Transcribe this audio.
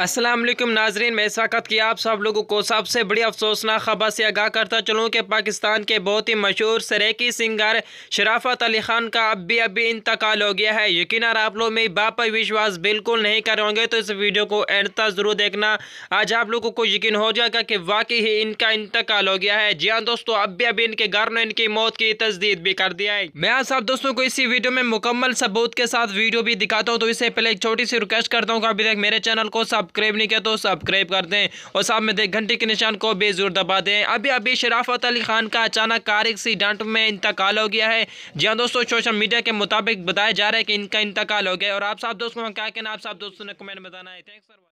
असलम नाजरीन मैं इस वक्त की आप सब लोगों को सबसे बड़ी अफसोसनाक खबर से आगाह करता चलूँ कि पाकिस्तान के बहुत ही मशहूर सरेकी सिंगर शराफत अली खान का अब भी अभी इंतकाल हो गया है यकीन आप लोग मेरी बाप पर विश्वास बिल्कुल नहीं कर होंगे तो इस वीडियो को एंड तक ज़रूर देखना आज आप लोगों को यकीन हो जाएगा कि वाकई ही इनका इंतकाल हो गया है जी हाँ दोस्तों अब भी अभी इनके घर ने इनकी मौत की तस्दीद भी कर दिया है मैं आज आप दोस्तों को इसी वीडियो में मुकम्मल सबूत के साथ वीडियो भी दिखाता हूँ तो इससे पहले एक छोटी सी रिक्वेस्ट करता हूँ अभी तक मेरे चैनल को सब सब्सक्राइब नहीं किया तो सब्सक्राइब कर दें और सामने देख घंटे के निशान को बेजोर दबा दें अभी अभी शराफत अली खान का अचानक कार एक्सीडेंट में इंतकाल हो गया है जी हाँ दोस्तों सोशल मीडिया के मुताबिक बताया जा रहा है कि इनका इंतकाल हो गया और आप साहब दोस्तों क्या कहना आप साहब दोस्तों ने कमेंट बताना है थैंक्स